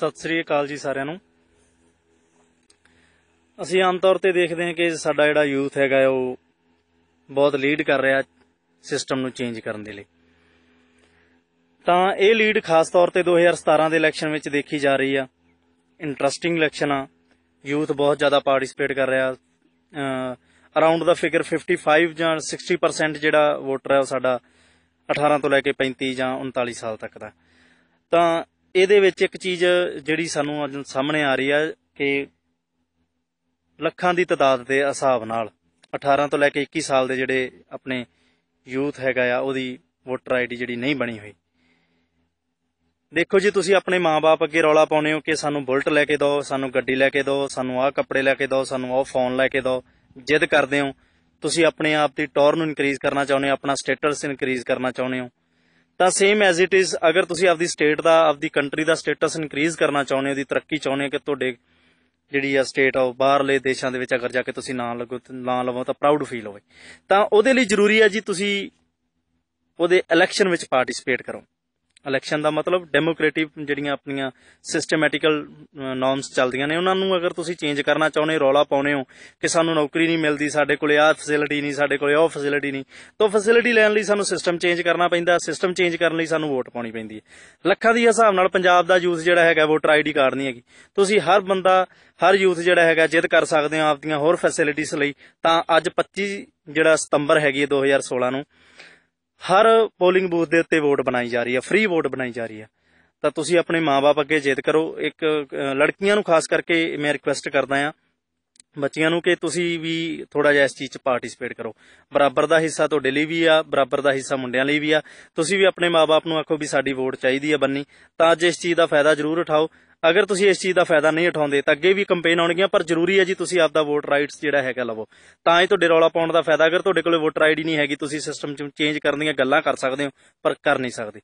ਸਤਿ ਸ੍ਰੀ ਅਕਾਲ ਜੀ ਸਾਰਿਆਂ ਨੂੰ ਅਸੀਂ ਆਮ ਤੌਰ ਤੇ ਦੇਖਦੇ ਹਾਂ ਕਿ ਸਾਡਾ ਜਿਹੜਾ ਯੂਥ ਹੈਗਾ ਉਹ ਬਹੁਤ ਲੀਡ ਕਰ ਰਿਹਾ ਸਿਸਟਮ ਨੂੰ ਚੇਂਜ ਕਰਨ ਦੇ ਲਈ ਤਾਂ ਇਹ ਲੀਡ ਖਾਸ ਤੌਰ ਤੇ 2017 ਦੇ ਇਲੈਕਸ਼ਨ ਵਿੱਚ ਦੇਖੀ ਜਾ ਰਹੀ ਆ ਇੰਟਰਸਟਿੰਗ ਇਲੈਕਸ਼ਨ ਆ ਯੂਥ ਬਹੁਤ ਜ਼ਿਆਦਾ ਪਾਰਟਿਸਿਪੇਟ ਕਰ ਰਿਹਾ ਅਰਾਊਂਡ ਦਾ ਫਿਗਰ 55 ਜਾਂ 60% ਜਿਹੜਾ ਵੋਟਰ ਹੈ ਉਹ ਸਾਡਾ 18 ਤੋਂ ਲੈ ਕੇ 35 ਜਾਂ 39 ਸਾਲ ਤੱਕ ਦਾ ਤਾਂ ਇਹਦੇ ਵਿੱਚ ਇੱਕ ਚੀਜ਼ ਜਿਹੜੀ ਸਾਨੂੰ ਅੱਜ ਸਾਹਮਣੇ ਆ ਰਹੀ ਆ ਕਿ ਲੱਖਾਂ ਦੀ ਤਦਾਦ ਦੇ ਹਿਸਾਬ ਨਾਲ 18 ਤੋਂ ਲੈ ਕੇ 21 ਸਾਲ ਦੇ ਜਿਹੜੇ ਆਪਣੇ ਯੂਥ ਹੈਗਾ ਆ ਉਹਦੀ ਵੋਟਰ ਆਈਡੀ ਜਿਹੜੀ ਨਹੀਂ ਬਣੀ ਹੋਈ ਦੇਖੋ ਜੀ ਤੁਸੀਂ ਆਪਣੇ ਮਾਪੇ ਅੱਗੇ ਰੌਲਾ ਪਾਉਨੇ ਹੋ ਕਿ ਸਾਨੂੰ ਬੁਲਟ ਲੈ ਕੇ ਦਿਓ ਸਾਨੂੰ ਗੱਡੀ ਲੈ ਕੇ ਦਿਓ ਸਾਨੂੰ ਆਹ ਕੱਪੜੇ ਲੈ ਕੇ ਦਿਓ ਸਾਨੂੰ ਉਹ ਫੋਨ ਲੈ ਕੇ ਦਿਓ ਜਿੱਦ ਕਰਦੇ ਹੋ ਤੁਸੀਂ ਆਪਣੇ ਆਪ ਦੀ ਟੌਰ ਨੂੰ ਇਨਕਰੀਜ਼ ਕਰਨਾ ਚਾਹੁੰਦੇ ਹੋ ਆਪਣਾ ਸਟੇਟਸ ਇਨਕਰੀਜ਼ ਕਰਨਾ ਚਾਹੁੰਦੇ ਹੋ ਤਾਂ ਸੇਮ ਐਜ਼ ਇਟ ਇਜ਼ ਅਗਰ ਤੁਸੀਂ ਆਪਦੀ ਸਟੇਟ ਦਾ ਆਪਦੀ ਕੰਟਰੀ ਦਾ ਸਟੇਟਸ ਇਨਕਰੀਜ਼ ਕਰਨਾ ਚਾਹੁੰਦੇ ਹੋ ਦੀ ਤਰੱਕੀ ਚਾਹੁੰਦੇ ਹੋ ਕਿ ਤੁਹਾਡੇ ਜਿਹੜੀ ਆ ਸਟੇਟ ਆ ਬਾਹਰਲੇ ਦੇਸ਼ਾਂ ਦੇ ਵਿੱਚ ਅਗਰ ਜਾ ਕੇ ਤੁਸੀਂ ਨਾਂ ਲਗੋ ਨਾਂ ਲਵੋ ਤਾਂ ਪ੍ਰਾਊਡ ਫੀਲ ਹੋਵੇ ਤਾਂ ਉਹਦੇ ਲਈ ਜ਼ਰੂਰੀ ਹੈ ਜੀ ਤੁਸੀਂ ਉਹਦੇ ਇਲੈਕਸ਼ਨ ਵਿੱਚ ਪਾਰਟਿਸਿਪੇਟ ਕਰੋ ਇਲੈਕਸ਼ਨ ਦਾ ਮਤਲਬ ਡੈਮੋਕ੍ਰੇਟਿਕ ਜਿਹੜੀਆਂ ਆਪਣੀਆਂ ਸਿਸਟਮੈਟਿਕਲ ਨੋਰਮਸ ਚੱਲਦੀਆਂ ਨੇ ਉਹਨਾਂ ਨੂੰ ਅਗਰ ਤੁਸੀਂ ਚੇਂਜ ਕਰਨਾ ਚਾਹੁੰਦੇ ਰੌਲਾ ਪਾਉਨੇ ਹੋ ਕਿ ਸਾਨੂੰ ਨੌਕਰੀ ਨਹੀਂ ਮਿਲਦੀ ਸਾਡੇ ਕੋਲੇ ਆਹ ਫੈਸਿਲਿਟੀ ਨਹੀਂ ਸਾਡੇ ਕੋਲੇ ਉਹ ਫੈਸਿਲਿਟੀ ਨਹੀਂ ਤਾਂ ਫੈਸਿਲਿਟੀ ਲੈਣ ਲਈ ਸਾਨੂੰ ਸਿਸਟਮ ਚੇਂਜ ਕਰਨਾ ਪੈਂਦਾ ਸਿਸਟਮ ਚੇਂਜ ਕਰਨ ਲਈ ਸਾਨੂੰ ਵੋਟ ਪਾਉਣੀ ਪੈਂਦੀ ਹੈ ਲੱਖਾਂ ਦੀ ਹਿਸਾਬ ਨਾਲ ਪੰਜਾਬ ਦਾ ਯੂਥ ਜਿਹੜਾ ਹੈਗਾ ਵੋਟਰ ਆਈਡੀ ਕਾਰਡ ਨਹੀਂ ਹੈਗੀ ਤੁਸੀਂ ਹਰ ਬੰਦਾ ਹਰ ਯੂਥ ਜਿਹੜਾ ਹੈਗਾ ਜਿੱਦ ਕਰ ਸਕਦੇ ਹੋ ਆਪਦੀਆਂ ਹੋਰ ਫੈਸਿਲਿਟੀਆਂ ਲਈ ਤਾਂ ਅੱਜ 25 ਜਿਹੜਾ ਸਤੰਬਰ ਹੈਗੀ 2016 ਨੂੰ ਹਰ ਪੋਲਿੰਗ ਬੂਥ ਦੇ ਉੱਤੇ ਵੋਟ ਬਣਾਈ ਜਾ ਰਹੀ ਹੈ ਫ੍ਰੀ ਵੋਟ ਬਣਾਈ ਜਾ ਰਹੀ ਹੈ ਤਾਂ ਤੁਸੀਂ ਆਪਣੇ ਮਾਪੇ ਅੱਗੇ ਜੇਤ ਕਰੋ ਇੱਕ ਲੜਕੀਆਂ ਨੂੰ ਖਾਸ ਕਰਕੇ ਮੈਂ ਰਿਕਵੈਸਟ ਕਰਦਾ ਆ ਬੱਚਿਆਂ ਨੂੰ ਕਿ ਤੁਸੀਂ ਵੀ ਥੋੜਾ ਜਿਹਾ ਇਸ ਚੀਜ਼ 'ਚ ਪਾਰਟਿਸਿਪੇਟ ਕਰੋ ਬਰਾਬਰ ਦਾ ਹਿੱਸਾ ਤੁਹਾਡੇ ਲਈ ਵੀ ਆ ਬਰਾਬਰ ਦਾ ਹਿੱਸਾ ਮੁੰਡਿਆਂ ਲਈ ਵੀ ਆ ਤੁਸੀਂ ਵੀ ਆਪਣੇ ਮਾਪੇ ਨੂੰ ਆਖੋ ਵੀ ਸਾਡੀ ਵੋਟ ਚਾਹੀਦੀ ਆ ਬੰਨੀ ਤਾਂ ਜੇ ਇਸ ਚੀਜ਼ ਦਾ ਫਾਇਦਾ ਜ਼ਰੂਰ ਉਠਾਓ ਅਗਰ ਤੁਸੀਂ ਇਸ ਚੀਜ਼ ਦਾ ਫਾਇਦਾ ਨਹੀਂ ਉਠਾਉਂਦੇ ਤਾਂ ਅੱਗੇ ਵੀ ਕੰਪੇਨ ਆਉਣਗੀਆਂ ਪਰ ਜ਼ਰੂਰੀ ਹੈ ਜੀ ਤੁਸੀਂ ਆਪਦਾ ਵੋਟ ਰਾਈਟਸ ਜਿਹੜਾ ਹੈਗਾ ਲਵੋ ਤਾਂ ਹੀ ਤੁਹਾਡੇ ਰੌਲਾ ਪਾਉਣ ਦਾ ਫਾਇਦਾ ਅਗਰ ਤੁਹਾਡੇ ਕੋਲੇ ਵੋਟਰ ਆਈਡੀ ਨਹੀਂ ਹੈਗੀ ਤੁਸੀਂ ਸਿਸਟਮ 'ਚ ਚੇਂਜ ਕਰਨ ਦੀਆਂ ਗੱਲਾਂ ਕਰ ਸਕਦੇ ਹੋ ਪਰ ਕਰ ਨਹੀਂ ਸਕਦੇ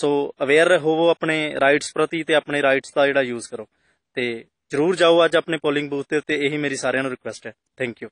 ਸੋ ਅਵੇਅਰ ਹੋਵੋ ਆਪਣੇ ਰਾਈਟਸ ਪ੍ਰਤੀ ਤੇ ਆਪਣੇ ਰਾਈਟਸ ਦਾ ਜਿਹੜਾ ਯੂਜ਼ ਕਰੋ ਤੇ ਜ਼ਰੂਰ ਜਾਓ ਅੱਜ ਆਪਣੇ ਪੋਲਿੰਗ ਬੂਥ ਤੇ ਉੱਤੇ ਇਹੀ ਮੇਰੀ ਸਾਰਿਆਂ ਨੂੰ ਰਿਕੁਐਸਟ ਹੈ ਥੈਂਕ ਯੂ